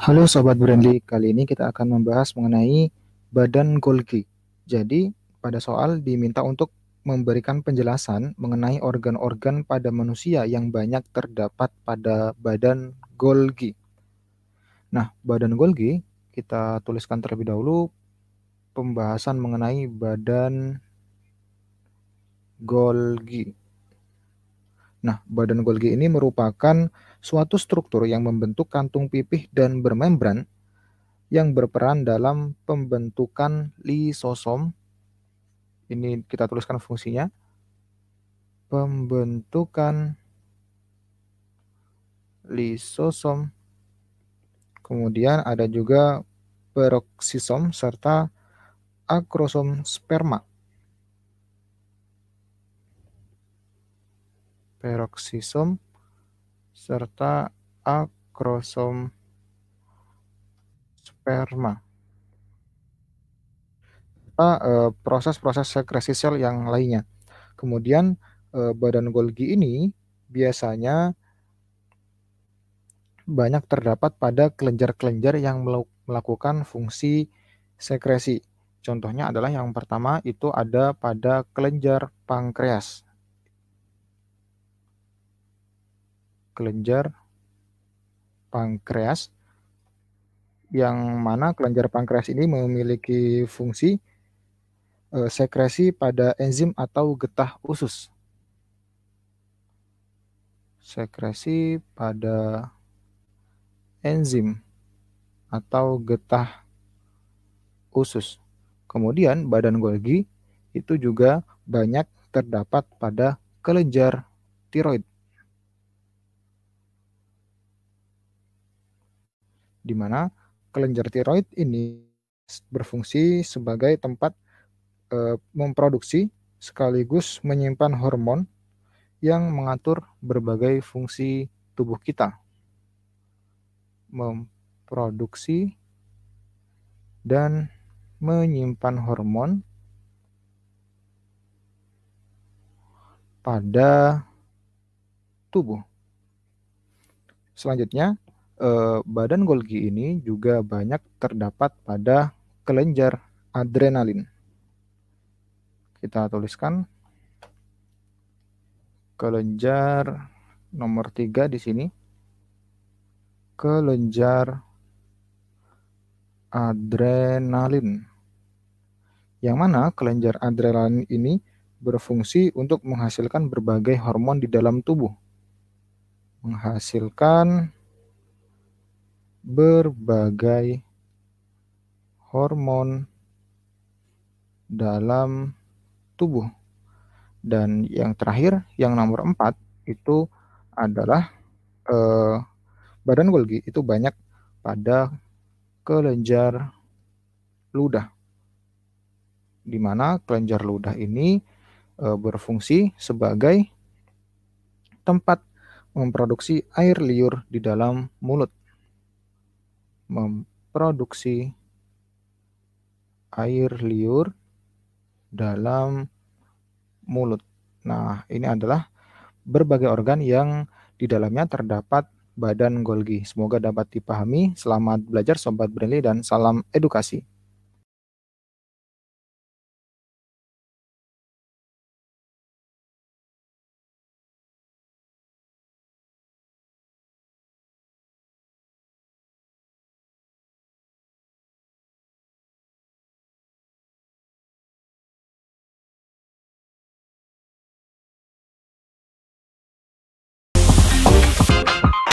Halo Sobat Brandly, kali ini kita akan membahas mengenai badan Golgi. Jadi, pada soal diminta untuk memberikan penjelasan mengenai organ-organ pada manusia yang banyak terdapat pada badan Golgi. Nah, badan Golgi kita tuliskan terlebih dahulu pembahasan mengenai badan Golgi. Nah, badan Golgi ini merupakan suatu struktur yang membentuk kantung pipih dan bermembran yang berperan dalam pembentukan lisosom. Ini kita tuliskan fungsinya. Pembentukan lisosom. Kemudian ada juga peroksisom serta akrosom sperma. peroksisom serta akrosom sperma. Serta eh, proses-proses sekresi sel yang lainnya. Kemudian eh, badan Golgi ini biasanya banyak terdapat pada kelenjar-kelenjar yang melakukan fungsi sekresi. Contohnya adalah yang pertama itu ada pada kelenjar pankreas. kelenjar pankreas yang mana kelenjar pankreas ini memiliki fungsi eh, sekresi pada enzim atau getah usus. Sekresi pada enzim atau getah usus. Kemudian badan Golgi itu juga banyak terdapat pada kelenjar tiroid. di mana kelenjar tiroid ini berfungsi sebagai tempat e, memproduksi sekaligus menyimpan hormon yang mengatur berbagai fungsi tubuh kita. Memproduksi dan menyimpan hormon pada tubuh. Selanjutnya, eh, badan Golgi ini juga banyak terdapat pada kelenjar adrenalin. Kita tuliskan kelenjar nomor tiga di sini. Kelenjar adrenalin. Yang mana kelenjar adrenalin ini berfungsi untuk menghasilkan berbagai hormon di dalam tubuh. Menghasilkan berbagai hormon dalam tubuh. Dan yang terakhir, yang nomor empat itu adalah eh, badan Golgi itu banyak pada kelenjar ludah. Di mana kelenjar ludah ini eh, berfungsi sebagai tempat memproduksi air liur di dalam mulut memproduksi air liur dalam mulut. Nah, ini adalah berbagai organ yang di dalamnya terdapat badan Golgi. Semoga dapat dipahami. Selamat belajar sobat Brinli dan salam edukasi.